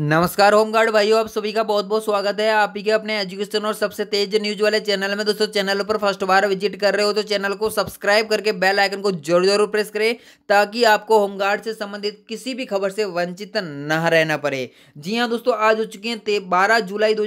नमस्कार होमगार्ड भाइयों आप सभी का बहुत बहुत स्वागत है आप ही के अपने एजुकेशन और सबसे तेज न्यूज वाले चैनल में दोस्तों चैनल पर फर्स्ट बार विजिट कर रहे हो तो चैनल को सब्सक्राइब करके बेल आइकन को जरूर जरूर प्रेस करें ताकि आपको होमगार्ड से संबंधित किसी भी खबर से वंचित न रहना पड़े जी हाँ दोस्तों आज हो चुके हैं बारह जुलाई दो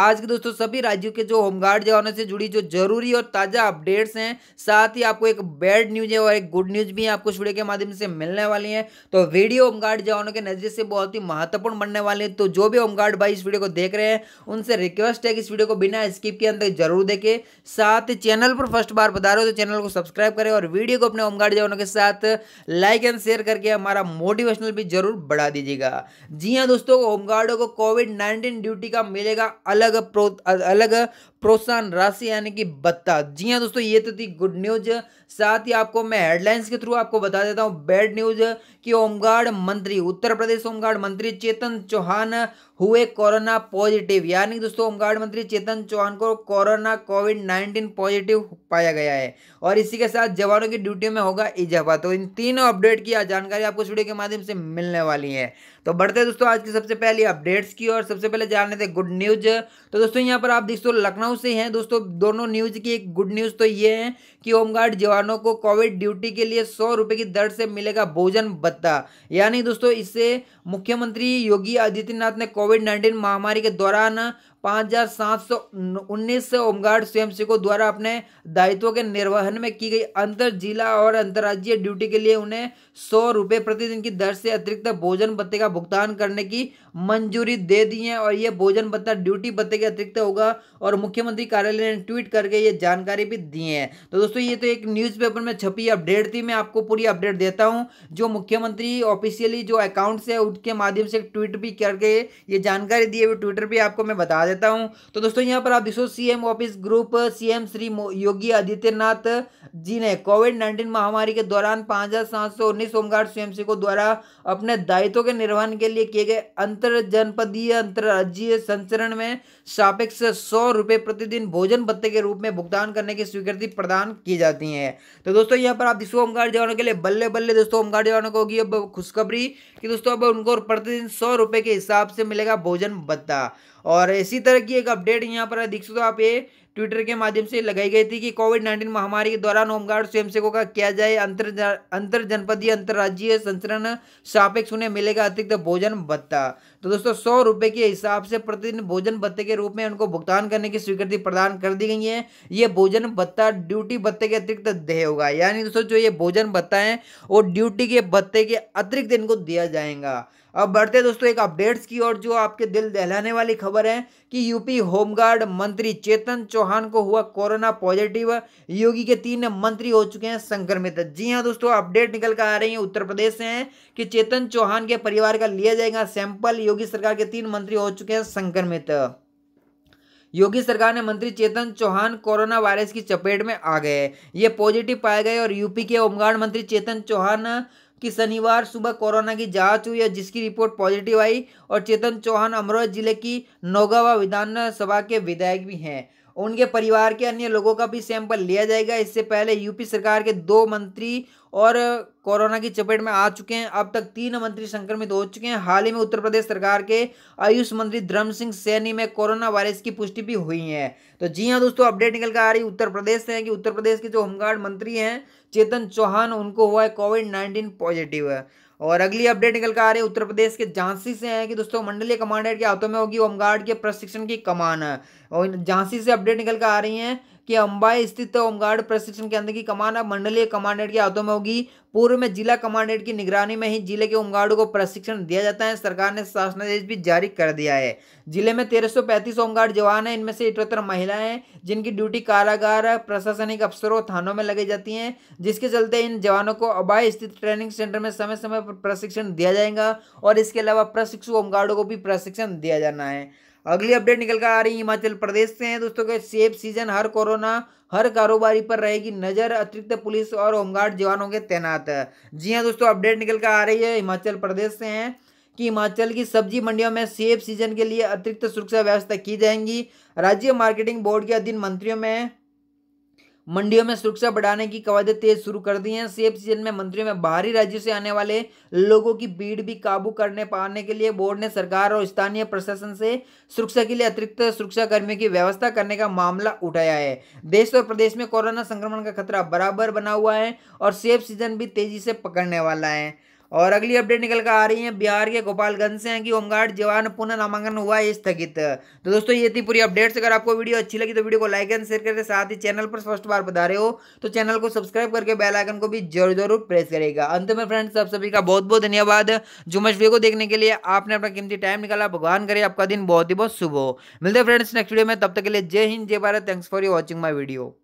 आज के दोस्तों सभी राज्यों के जो होमगार्ड जवानों से जुड़ी जो जरूरी और ताज़ा अपडेट्स हैं साथ ही आपको एक बैड न्यूज है और एक गुड न्यूज भी आपको स्टूडियो के माध्यम से मिलने वाली है तो वीडियो होमगार्ड जवानों के नजरिए से बहुत ही महत्वपूर्ण बनने वाले हैं तो जो भी होमगार्ड भाई इस वीडियो को देख रहे हैं उनसे रिक्वेस्ट है कि इस वीडियो को बिना स्किप के अंदर जरूर देखें साथ चैनल पर फर्स्ट बार बता रहे हो तो चैनल को सब्सक्राइब करें और वीडियो को अपने होमगार्ड जवानों के साथ लाइक एंड शेयर करके हमारा मोटिवेशनल भी जरूर बढ़ा दीजिएगा जी हाँ दोस्तों होमगार्डों को कोविड नाइन्टीन ड्यूटी का मिलेगा अलग अलग प्रोत्साहन राशि यानी कि भत्ता जी हाँ दोस्तों ये तो थी गुड न्यूज साथ ही आपको मैं हेडलाइंस के थ्रू आपको बता देता हूँ बैड न्यूज कि होमगार्ड मंत्री उत्तर प्रदेश होमगार्ड मंत्री चेतन चौहान हुए कोरोना पॉजिटिव यानी दोस्तों होमगार्ड मंत्री चेतन चौहान को कोरोना कोविड नाइन्टीन पॉजिटिव पाया गया है और इसी के साथ जवानों की ड्यूटी में होगा इजाफा तो इन तीनों अपडेट की जानकारी आपको वीडियो के माध्यम से मिलने वाली है तो बढ़ते दोस्तों आज की सबसे पहली अपडेट्स की और सबसे पहले जान लेते गुड न्यूज तो दोस्तों यहाँ पर आप देख सो लखनऊ से हैं दोस्तों दोनों न्यूज की एक गुड न्यूज तो ये है कि होमगार्ड जवानों को कोविड ड्यूटी के लिए सौ रुपये की दर से मिलेगा भोजन भत्ता यानी दोस्तों इससे मुख्यमंत्री योगी आदित्यनाथ ने कोविड कोविड नाइन्टीन महामारी के दौरान पांच हजार सात सौ उन्नीस होमगार्ड स्वयंसेवकों द्वारा अपने दायित्वों के निर्वहन में की गई अंतर जिला और अंतर्राज्यीय ड्यूटी के लिए उन्हें सौ रुपये प्रतिदिन की दर से अतिरिक्त भोजन भत्ते का भुगतान करने की मंजूरी दे दी है और यह भोजन भत्ता ड्यूटी भत्ते के अतिरिक्त होगा और मुख्यमंत्री कार्यालय ने ट्वीट करके ये जानकारी भी दी है तो दोस्तों ये तो एक न्यूज़पेपर में छपी अपडेट थी मैं आपको पूरी अपडेट देता हूँ जो मुख्यमंत्री ऑफिशियली जो अकाउंट से उसके माध्यम से ट्वीट भी करके ये जानकारी दी है ट्विटर पर आपको मैं बता देता हूं तो दोस्तों यहां पर आप देखो CM office group CM Shri Yogi Adityanath ji ने कोविड नाइन्टीन महामारी के दौरान पाँच हज़ार सात सौ उन्नीस होमगार्ड सी को द्वारा अपने दायित्व के निर्वहन के लिए किए गए अंतर जनपदीय अंतरराज्यीय संचरण में सापेक्ष सौ रुपये प्रतिदिन भोजन भत्ते के रूप में भुगतान करने की स्वीकृति प्रदान की जाती है तो दोस्तों यहाँ पर आप दिशो होमगार्ड जवानों के लिए बल्ले बल्ले दोस्तों होमगार्ड जवानों को होगी अब खुशखबरी कि दोस्तों अब उनको प्रतिदिन सौ रुपये के हिसाब से मिलेगा भोजन भत्ता और इसी तरह की एक अपडेट यहाँ पर दिख सकते हो आप ये ट्विटर के माध्यम से लगाई गई थी कि कोविड नाइन्टीन महामारी के दौरान होमगार्ड स्वयंसेवकों का किया जाए अंतर अंतर जनपदीय अंतर्राज्यीय संचरण सापेक्ष उन्हें मिलेगा अतिरिक्त भोजन भत्ता तो दोस्तों सौ रुपये के हिसाब से प्रतिदिन भोजन भत्ते के रूप में उनको भुगतान करने की स्वीकृति प्रदान कर दी गई है ये भोजन भत्ता ड्यूटी भत्ते के अतिरिक्त देय होगा यानी दोस्तों जो ये भोजन भत्ता है वो ड्यूटी के भत्ते के अतिरिक्त इनको दिया जाएगा अब बढ़ते हैं दोस्तों एक अपडेट्स की और जो आपके दिल दहलाने वाली खबर है कि यूपी होमगार्ड मंत्री चेतन चौधरी चौहान को हुआ कोरोना पॉजिटिव योगी के तीन मंत्री हो चुके हैं संक्रमित जी हाँ दोस्तों अपडेट निकल कर आ रही है उत्तर प्रदेश से हैं कि चेतन चौहान के परिवार का लिया जाएगा सैंपल योगी सरकार के तीन मंत्री हो चुके हैं संक्रमित योगी सरकार ने मंत्री चेतन चौहान कोरोना वायरस की चपेट में आ गए ये पॉजिटिव पाए गए और यूपी के होमगार्ड मंत्री चेतन चौहान कि शनिवार सुबह कोरोना की जांच हुई है जिसकी रिपोर्ट पॉजिटिव आई और चेतन चौहान अमरोहा जिले की नौगावा विधानसभा के विधायक भी हैं उनके परिवार के अन्य लोगों का भी सैंपल लिया जाएगा इससे पहले यूपी सरकार के दो मंत्री और कोरोना की चपेट में आ चुके हैं अब तक तीन मंत्री संक्रमित हो चुके हैं हाल ही में उत्तर प्रदेश सरकार के आयुष मंत्री धर्म सिंह सैनी में कोरोना वायरस की पुष्टि भी हुई है तो जी हाँ दोस्तों अपडेट निकल कर आ रही उत्तर प्रदेश से है कि उत्तर प्रदेश के जो होमगार्ड मंत्री हैं चेतन चौहान उनको हुआ है कोविड नाइन्टीन पॉजिटिव है और अगली अपडेट निकल कर आ रही है उत्तर प्रदेश के झांसी से है कि दोस्तों मंडलीय कमांडेंट के हाथों में होगी होमगार्ड के प्रशिक्षण की कमान और झांसी से अपडेट निकल कर आ रही है कि अम्बाई स्थित होमगार्ड प्रशिक्षण केंद्र की कमान अब मंडलीय कमांडेंट के हाथों में होगी पूर्व में जिला कमांडेंट की निगरानी में ही जिले के होमगार्डों को प्रशिक्षण दिया जाता है सरकार ने शासनादेश भी जारी कर दिया है जिले में तेरह सौ पैंतीस होमगार्ड जवान हैं इनमें से इटोत्तर महिलाएं हैं जिनकी ड्यूटी कारागार प्रशासनिक अफसरों थानों में लगाई जाती हैं जिसके चलते इन जवानों को अबाई स्थित ट्रेनिंग सेंटर में समय समय पर प्रशिक्षण दिया जाएगा और इसके अलावा प्रशिक्षु होमगार्डों को भी प्रशिक्षण दिया जाना है अगली अपडेट निकल कर आ रही है हिमाचल प्रदेश से हैं दोस्तों के सेफ सीजन हर कोरोना हर कारोबारी पर रहेगी नज़र अतिरिक्त पुलिस और होमगार्ड जवानों के तैनात जी हाँ दोस्तों अपडेट निकल कर आ रही है हिमाचल प्रदेश से हैं कि हिमाचल की सब्जी मंडियों में सेफ सीजन के लिए अतिरिक्त सुरक्षा व्यवस्था की जाएंगी राज्य मार्केटिंग बोर्ड के अधीन मंत्रियों में मंडियों में सुरक्षा बढ़ाने की कवायदें तेज शुरू कर दी हैं सेब सीजन में मंत्रियों में बाहरी राज्यों से आने वाले लोगों की भीड़ भी काबू करने पाने के लिए बोर्ड ने सरकार और स्थानीय प्रशासन से सुरक्षा के लिए अतिरिक्त सुरक्षा कर्मियों की व्यवस्था करने का मामला उठाया है देश और प्रदेश में कोरोना संक्रमण का खतरा बराबर बना हुआ है और सेब सीजन भी तेजी से पकड़ने वाला है और अगली अपडेट निकल कर आ रही है बिहार के गोपालगंज से हैं कि होमगार्ड जवान पुनः नामांकन हुआ है स्थगित तो दोस्तों ये थी पूरी अपडेट्स अगर आपको वीडियो अच्छी लगी तो वीडियो को लाइक एंड शेयर करके साथ ही चैनल पर फर्स्ट बार बता रहे हो तो चैनल को सब्सक्राइब करके बेल आइकन को भी जरूर जरूर प्रेस करेगा अंत में फ्रेंड्स आप सभी का बहुत बहुत धन्यवाद जो वीडियो को देखने के लिए आपने अपना कीमती टाइम निकाला भगवान करे आपका दिन बहुत ही बहुत शुभ हो मिलते हैं फ्रेंड्स नेक्स्ट वीडियो में तब तक के लिए जय हिंद जय Bharat thanks for you watching my video